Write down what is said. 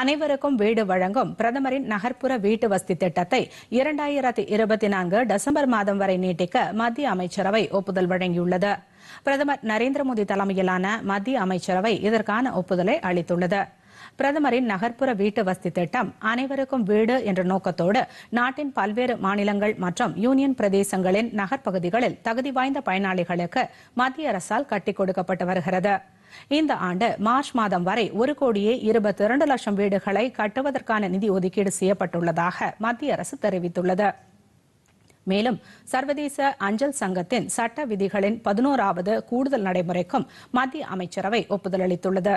அனைவருக்கும் வீடு வழங்கும் பிரதமரின் நகர்ப்புற வீட்டு வசதி திட்டத்தை இரண்டாயிரத்தி இருபத்தி நான்கு டிசம்பர் மாதம் வரை நீட்டிக்க மத்திய அமைச்சரவை ஒப்புதல் வழங்கியுள்ளது பிரதமர் நரேந்திர மோடி தலைமையிலான மத்திய அமைச்சரவை இதற்கான ஒப்புதலை அளித்துள்ளது பிரதமரின் நகர்ப்புற வீட்டு வசதி திட்டம் அனைவருக்கும் வீடு என்ற நோக்கத்தோடு நாட்டின் பல்வேறு மாநிலங்கள் மற்றும் யூனியன் பிரதேசங்களின் நகர்ப்பகுதிகளில் தகுதி வாய்ந்த பயனாளிகளுக்கு மத்திய அரசால் கட்டிக் கொடுக்கப்பட்டு வருகிறது இந்த ஆண்டு மார்ச் மாதம் வரை ஒரு கோடியே இருபத்தி இரண்டு லட்சம் வீடுகளை கட்டுவதற்கான நிதி ஒதுக்கீடு செய்யப்பட்டுள்ளதாக மத்திய அரசு தெரிவித்துள்ளது மேலும் சர்வதேச அஞ்சல் சங்கத்தின் சட்ட விதிகளின் பதினோராவது கூடுதல் நடைமுறைக்கும் மத்திய அமைச்சரவை ஒப்புதல் அளித்துள்ளது